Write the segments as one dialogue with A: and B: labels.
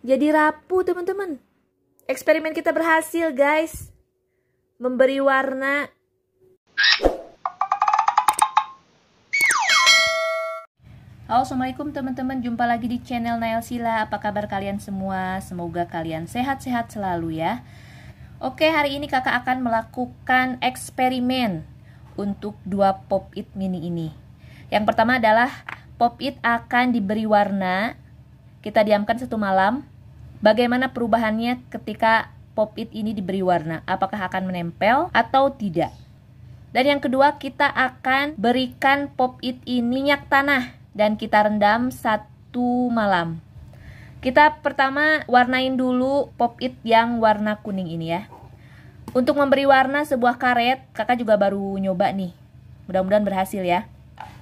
A: jadi rapuh teman-teman. Eksperimen kita berhasil guys. Memberi warna. Halo Assalamualaikum teman-teman, jumpa lagi di channel Nail Sila. Apa kabar kalian semua? Semoga kalian sehat-sehat selalu ya. Oke, hari ini kakak akan melakukan eksperimen untuk dua pop-it mini ini. Yang pertama adalah pop-it akan diberi warna kita diamkan satu malam Bagaimana perubahannya ketika pop it ini diberi warna? Apakah akan menempel atau tidak? Dan yang kedua, kita akan berikan pop it ini minyak tanah dan kita rendam satu malam. Kita pertama warnain dulu pop it yang warna kuning ini ya. Untuk memberi warna sebuah karet, kakak juga baru nyoba nih. Mudah-mudahan berhasil ya.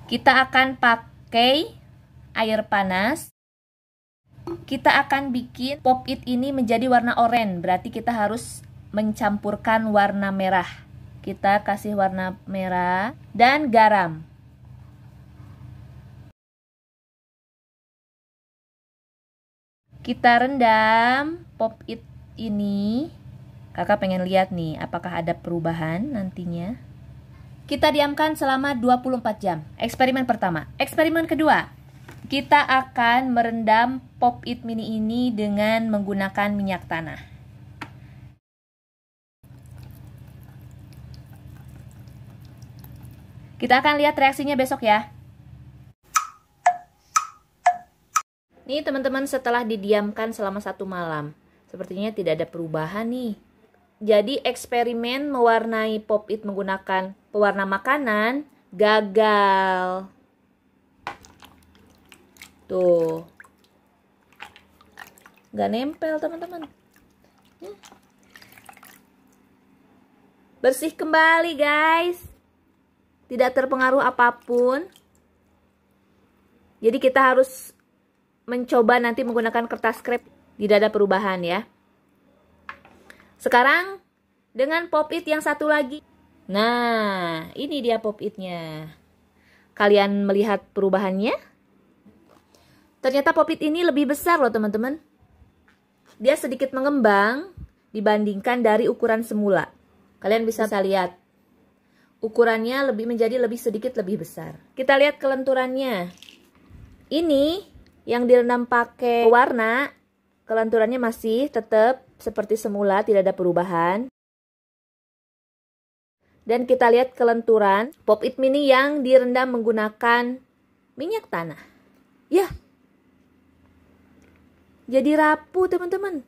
A: Kita akan pakai air panas kita akan bikin pop it ini menjadi warna oranye berarti kita harus mencampurkan warna merah kita kasih warna merah dan garam kita rendam pop it ini kakak pengen lihat nih apakah ada perubahan nantinya kita diamkan selama 24 jam eksperimen pertama eksperimen kedua kita akan merendam pop it mini ini dengan menggunakan minyak tanah. Kita akan lihat reaksinya besok ya. Nih teman-teman setelah didiamkan selama satu malam, sepertinya tidak ada perubahan nih. Jadi eksperimen mewarnai pop it menggunakan pewarna makanan gagal tuh nggak nempel teman-teman bersih kembali guys tidak terpengaruh apapun jadi kita harus mencoba nanti menggunakan kertas krep tidak ada perubahan ya sekarang dengan pop it yang satu lagi nah ini dia pop itnya kalian melihat perubahannya Ternyata popit ini lebih besar loh teman-teman. Dia sedikit mengembang dibandingkan dari ukuran semula. Kalian bisa lihat. Ukurannya lebih menjadi lebih sedikit lebih besar. Kita lihat kelenturannya. Ini yang direndam pakai warna, kelenturannya masih tetap seperti semula, tidak ada perubahan. Dan kita lihat kelenturan pop it mini yang direndam menggunakan minyak tanah. Ya, jadi rapuh teman-teman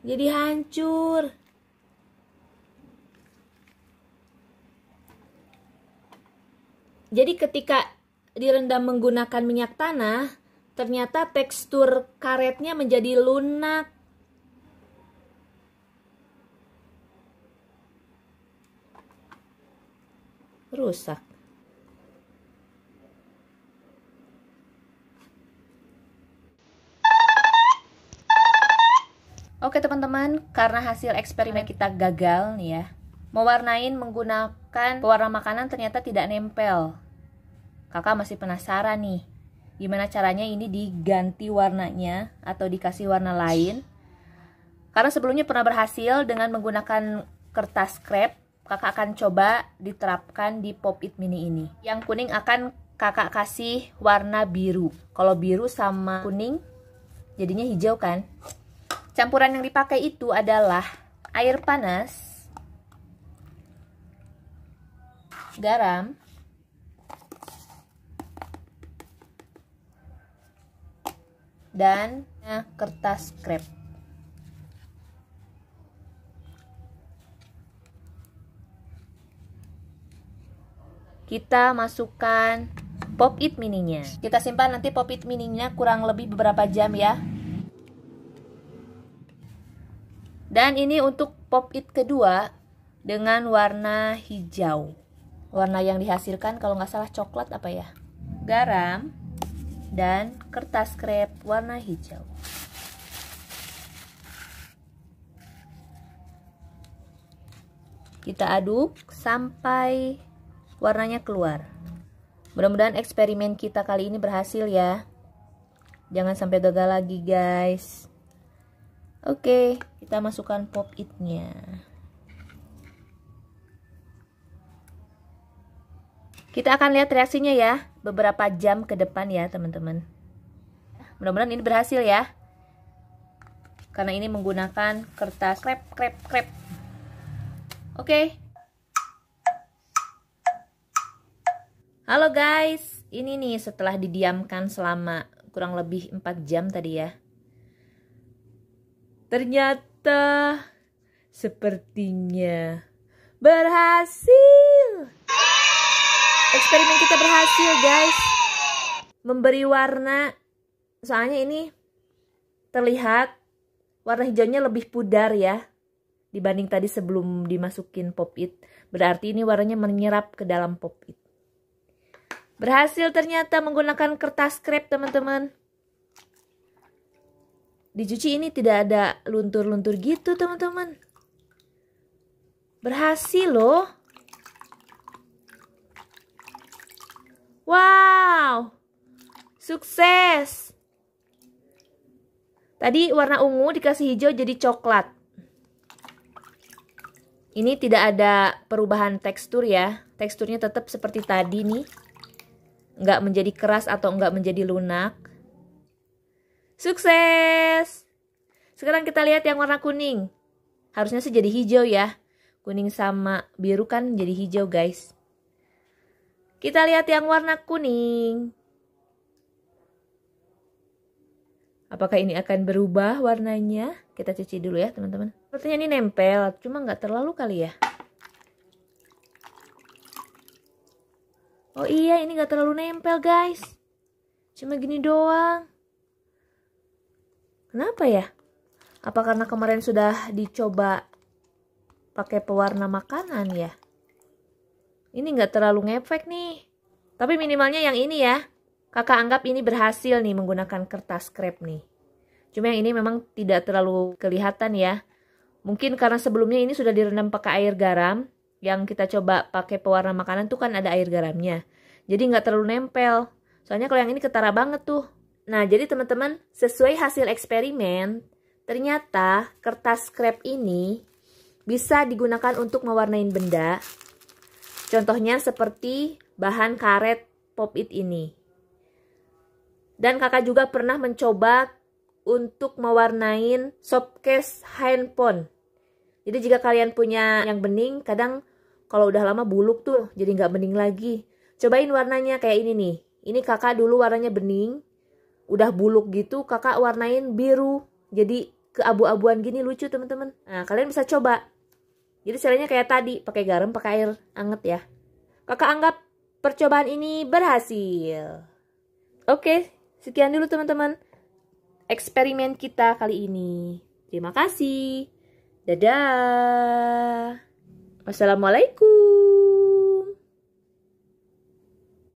A: jadi hancur jadi ketika direndam menggunakan minyak tanah ternyata tekstur karetnya menjadi lunak rusak. Oke teman-teman, karena hasil eksperimen kita gagal nih ya. Mewarnain menggunakan pewarna makanan ternyata tidak nempel. Kakak masih penasaran nih, gimana caranya ini diganti warnanya atau dikasih warna lain. Karena sebelumnya pernah berhasil dengan menggunakan kertas krep kakak akan coba diterapkan di pop it mini ini yang kuning akan kakak kasih warna biru kalau biru sama kuning jadinya hijau kan campuran yang dipakai itu adalah air panas garam dan kertas krep kita masukkan pop it mininya. Kita simpan nanti pop it mininya kurang lebih beberapa jam ya. Dan ini untuk pop it kedua dengan warna hijau. Warna yang dihasilkan kalau nggak salah coklat apa ya? Garam dan kertas krep warna hijau. Kita aduk sampai warnanya keluar. Mudah-mudahan eksperimen kita kali ini berhasil ya. Jangan sampai gagal lagi guys. Oke, kita masukkan pop it-nya. Kita akan lihat reaksinya ya beberapa jam ke depan ya teman-teman. Mudah-mudahan ini berhasil ya. Karena ini menggunakan kertas krep krep krep. Oke. Okay. Halo guys, ini nih setelah didiamkan selama kurang lebih 4 jam tadi ya. Ternyata sepertinya berhasil. Eksperimen kita berhasil guys. Memberi warna, soalnya ini terlihat warna hijaunya lebih pudar ya dibanding tadi sebelum dimasukin pop it. Berarti ini warnanya menyerap ke dalam pop it. Berhasil ternyata menggunakan kertas krep teman-teman. Dicuci ini tidak ada luntur-luntur gitu teman-teman. Berhasil loh. Wow. Sukses. Tadi warna ungu dikasih hijau jadi coklat. Ini tidak ada perubahan tekstur ya. Teksturnya tetap seperti tadi nih nggak menjadi keras atau nggak menjadi lunak. Sukses! Sekarang kita lihat yang warna kuning. Harusnya sih jadi hijau ya. Kuning sama biru kan jadi hijau guys. Kita lihat yang warna kuning. Apakah ini akan berubah warnanya? Kita cuci dulu ya teman-teman. Sepertinya ini nempel, cuma nggak terlalu kali ya. Oh iya, ini gak terlalu nempel guys. Cuma gini doang. Kenapa ya? Apa karena kemarin sudah dicoba pakai pewarna makanan ya? Ini gak terlalu ngefek nih. Tapi minimalnya yang ini ya. Kakak anggap ini berhasil nih menggunakan kertas krep nih. Cuma yang ini memang tidak terlalu kelihatan ya. Mungkin karena sebelumnya ini sudah direndam pakai air garam yang kita coba pakai pewarna makanan tuh kan ada air garamnya. Jadi nggak terlalu nempel. Soalnya kalau yang ini ketara banget tuh. Nah, jadi teman-teman, sesuai hasil eksperimen, ternyata kertas scrap ini bisa digunakan untuk mewarnain benda. Contohnya seperti bahan karet pop it ini. Dan kakak juga pernah mencoba untuk mewarnain softcase handphone. Jadi jika kalian punya yang bening, kadang kalau udah lama buluk tuh, jadi nggak bening lagi. Cobain warnanya kayak ini nih. Ini kakak dulu warnanya bening, udah buluk gitu kakak warnain biru. Jadi keabu-abuan gini lucu teman-teman. Nah kalian bisa coba. Jadi caranya kayak tadi, pakai garam, pakai air anget ya. Kakak anggap percobaan ini berhasil. Oke, sekian dulu teman-teman eksperimen kita kali ini. Terima kasih. Dadah. Wassalamualaikum.